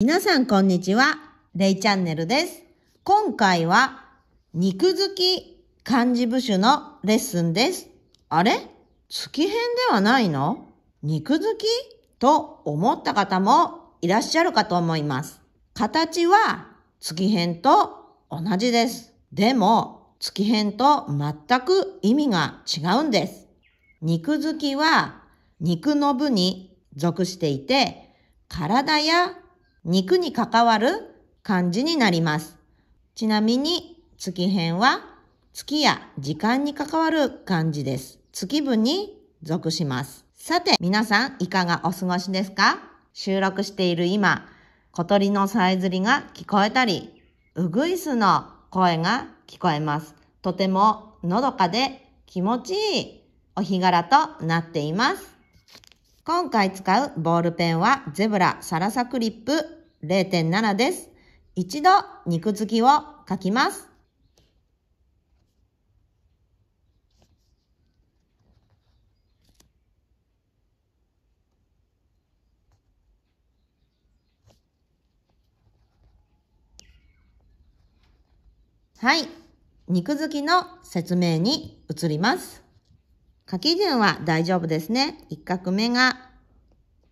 皆さんこんにちは。レイチャンネルです。今回は肉付き漢字部首のレッスンです。あれ月編ではないの肉付きと思った方もいらっしゃるかと思います。形は月編と同じです。でも月編と全く意味が違うんです。肉付きは肉の部に属していて、体や肉に関わる漢字になります。ちなみに、月編は月や時間に関わる漢字です。月分に属します。さて、皆さんいかがお過ごしですか収録している今、小鳥のさえずりが聞こえたり、うぐいすの声が聞こえます。とてものどかで気持ちいいお日柄となっています。今回使うボールペンはゼブラサラサクリップ0.7です。一度肉付きを書きます。はい。肉付きの説明に移ります。書き順は大丈夫ですね。一画目が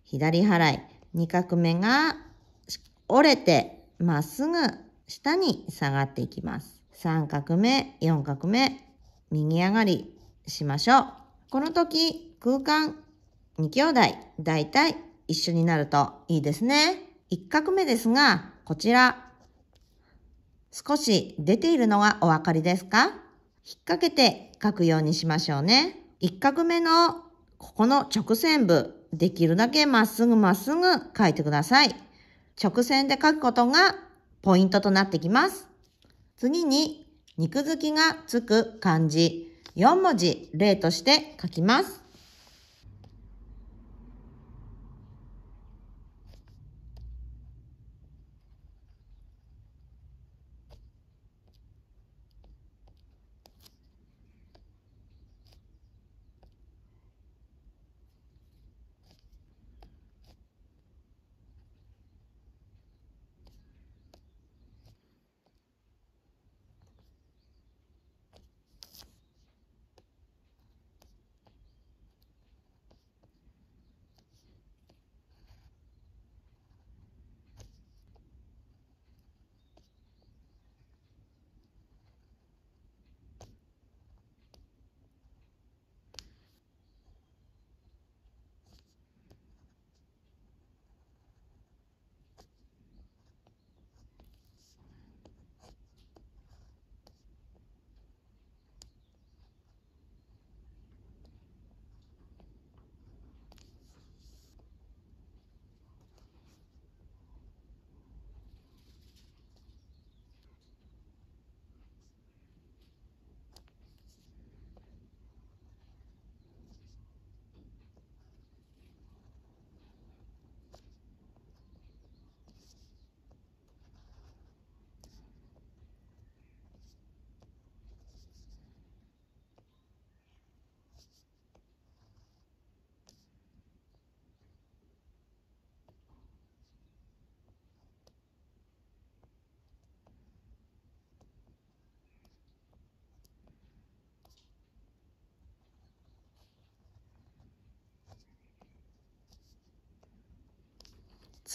左払い、二画目が折れて、まっすぐ下に下がっていきます。3画目、4画目、右上がりしましょう。この時、空間2兄弟、だいたい一緒になるといいですね。1画目ですが、こちら、少し出ているのがお分かりですか引っ掛けて書くようにしましょうね。1画目のここの直線部、できるだけまっすぐまっすぐ書いてください。直線で書くことがポイントとなってきます。次に、肉付きがつく漢字4文字例として書きます。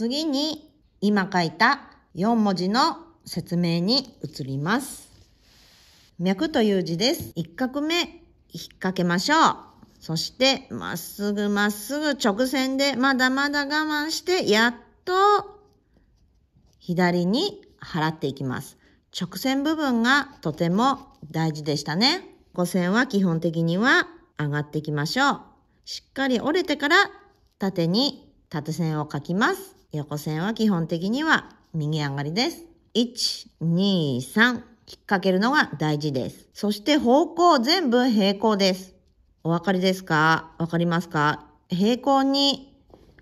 次に今書いた4文字の説明に移ります。脈という字です。1画目、引っ掛けましょう。そして、まっすぐまっすぐ直線でまだまだ我慢して、やっと左に払っていきます。直線部分がとても大事でしたね。5線は基本的には上がっていきましょう。しっかり折れてから縦に縦線を書きます。横線は基本的には右上がりです。1、2、3。引っ掛けるのが大事です。そして方向全部平行です。お分かりですか分かりますか平行に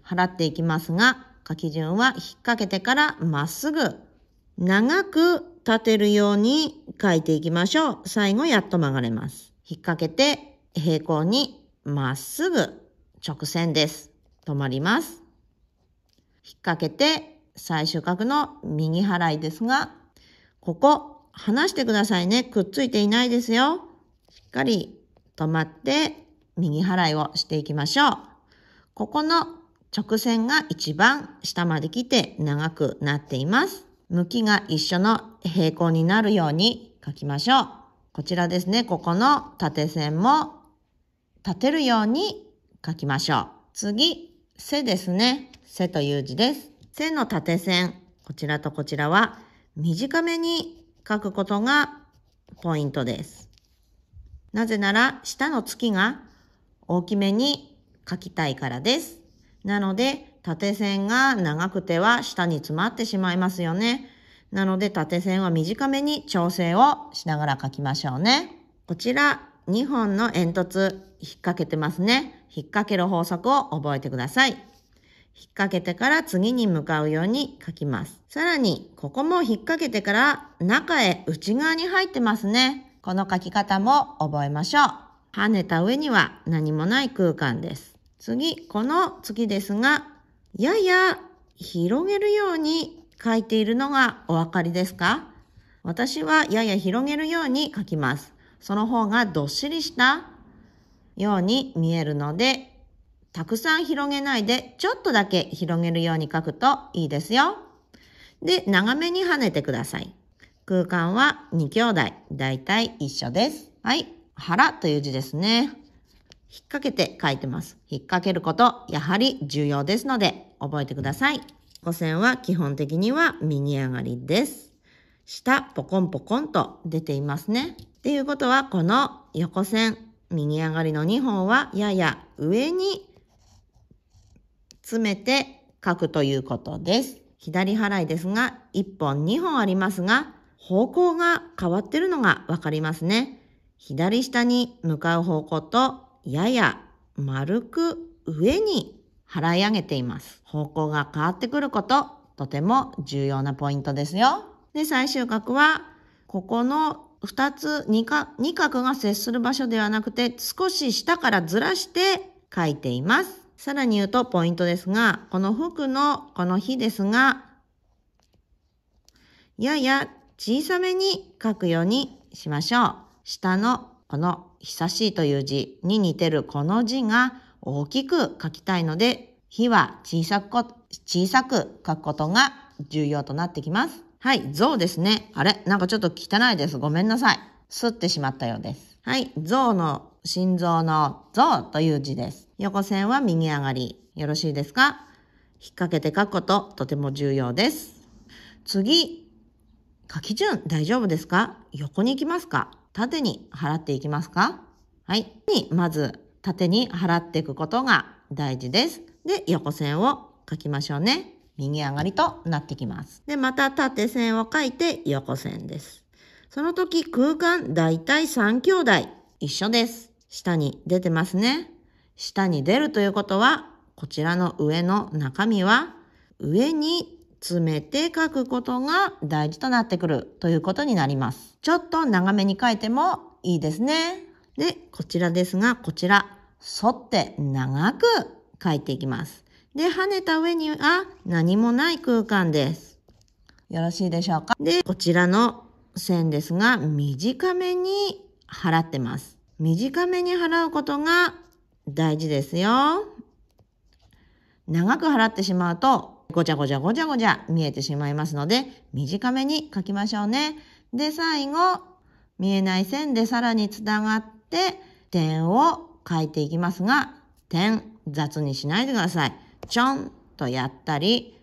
払っていきますが、書き順は引っ掛けてからまっすぐ、長く立てるように書いていきましょう。最後やっと曲がれます。引っ掛けて平行にまっすぐ直線です。止まります。引っ掛けて最終角の右払いですが、ここ離してくださいね。くっついていないですよ。しっかり止まって右払いをしていきましょう。ここの直線が一番下まで来て長くなっています。向きが一緒の平行になるように書きましょう。こちらですね、ここの縦線も立てるように書きましょう。次、背ですね。背という字です。線の縦線、こちらとこちらは短めに書くことがポイントです。なぜなら下の月が大きめに書きたいからです。なので縦線が長くては下に詰まってしまいますよね。なので縦線は短めに調整をしながら書きましょうね。こちら2本の煙突引っ掛けてますね。引っ掛ける法則を覚えてください。引っ掛けてから次に向かうように書きます。さらに、ここも引っ掛けてから中へ内側に入ってますね。この書き方も覚えましょう。跳ねた上には何もない空間です。次、この次ですが、やや広げるように書いているのがお分かりですか私はやや広げるように書きます。その方がどっしりしたように見えるのでたくさん広げないで、ちょっとだけ広げるように書くといいですよ。で、長めに跳ねてください。空間は2兄弟、だいたい一緒です。はい。腹という字ですね。引っ掛けて書いてます。引っ掛けること、やはり重要ですので、覚えてください。五線は基本的には右上がりです。下、ポコンポコンと出ていますね。っていうことは、この横線、右上がりの2本はやや上に詰めて書くということです。左払いですが、1本2本ありますが、方向が変わってるのがわかりますね。左下に向かう方向と、やや丸く上に払い上げています。方向が変わってくること、とても重要なポイントですよ。で、最終角は、ここの2つ2か、2角が接する場所ではなくて、少し下からずらして書いています。さらに言うとポイントですが、この服のこの日ですが、やや小さめに書くようにしましょう。下のこの久しいという字に似てるこの字が大きく書きたいので、日は小さく小さく書くことが重要となってきます。はい、象ですね。あれなんかちょっと汚いです。ごめんなさい。すってしまったようです。はい、象の心臓の臓という字です。横線は右上がり。よろしいですか引っ掛けて書くこととても重要です。次、書き順大丈夫ですか横に行きますか縦に払っていきますかはい。に、まず縦に払っていくことが大事です。で、横線を書きましょうね。右上がりとなってきます。で、また縦線を書いて横線です。その時空間大体3兄弟一緒です。下に出てますね。下に出るということは、こちらの上の中身は、上に詰めて書くことが大事となってくるということになります。ちょっと長めに書いてもいいですね。で、こちらですが、こちら、沿って長く書いていきます。で、跳ねた上には何もない空間です。よろしいでしょうかで、こちらの線ですが、短めに払ってます。短めに払うことが大事ですよ。長く払ってしまうと、ごちゃごちゃごちゃごちゃ見えてしまいますので、短めに書きましょうね。で、最後、見えない線でさらにつながって、点を書いていきますが、点、雑にしないでください。ちょんとやったり、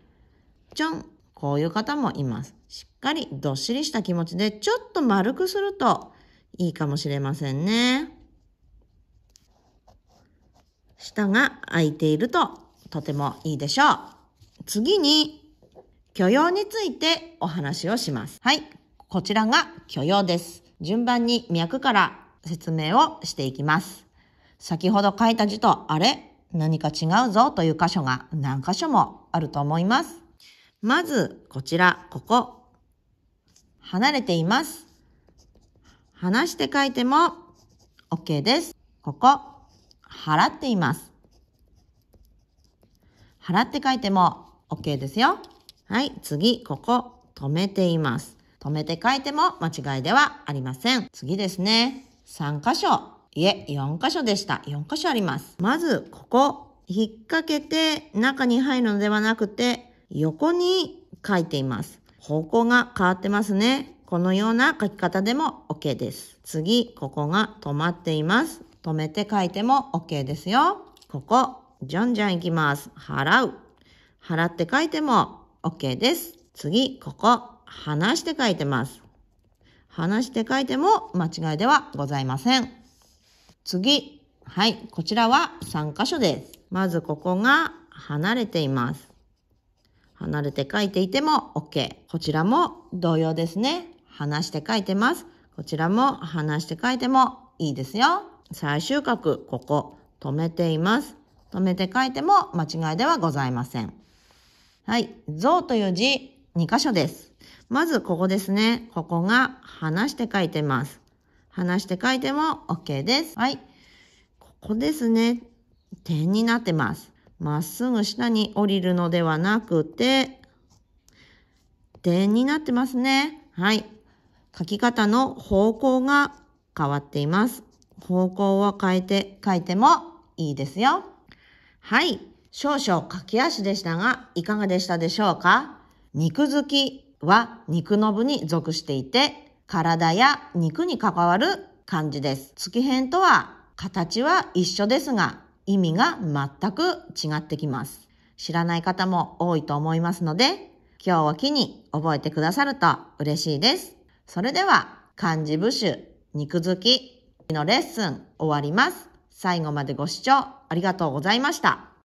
ちょん、こういう方もいます。しっかりどっしりした気持ちで、ちょっと丸くすると、いいかもしれませんね。下が空いているととてもいいでしょう。次に許容についてお話をします。はい。こちらが許容です。順番に脈から説明をしていきます。先ほど書いた字とあれ何か違うぞという箇所が何箇所もあると思います。まず、こちら、ここ。離れています。話して書いても OK です。ここ、払っています。払って書いても OK ですよ。はい、次、ここ、止めています。止めて書いても間違いではありません。次ですね。3箇所。いえ、4箇所でした。4箇所あります。まず、ここ、引っ掛けて中に入るのではなくて、横に書いています。方向が変わってますね。このような書き方でも OK です。次、ここが止まっています。止めて書いても OK ですよ。ここ、じゃんじゃんいきます。払う。払って書いても OK です。次、ここ、話して書いてます。話して書いても間違いではございません。次、はい、こちらは3箇所です。まずここが離れています。離れて書いていても OK。こちらも同様ですね。話して書いてます。こちらも話して書いてもいいですよ。最終格、ここ、止めています。止めて書いても間違いではございません。はい。像という字、2箇所です。まずここですね。ここが話して書いてます。話して書いても OK です。はい。ここですね。点になってます。まっすぐ下に降りるのではなくて、点になってますね。はい。書き方の方向が変わっています。方向を変えて書いてもいいですよ。はい。少々書き足でしたが、いかがでしたでしょうか肉好きは肉の部に属していて、体や肉に関わる漢字です。月編とは形は一緒ですが、意味が全く違ってきます。知らない方も多いと思いますので、今日を機に覚えてくださると嬉しいです。それでは、漢字部首、肉付きのレッスン終わります。最後までご視聴ありがとうございました。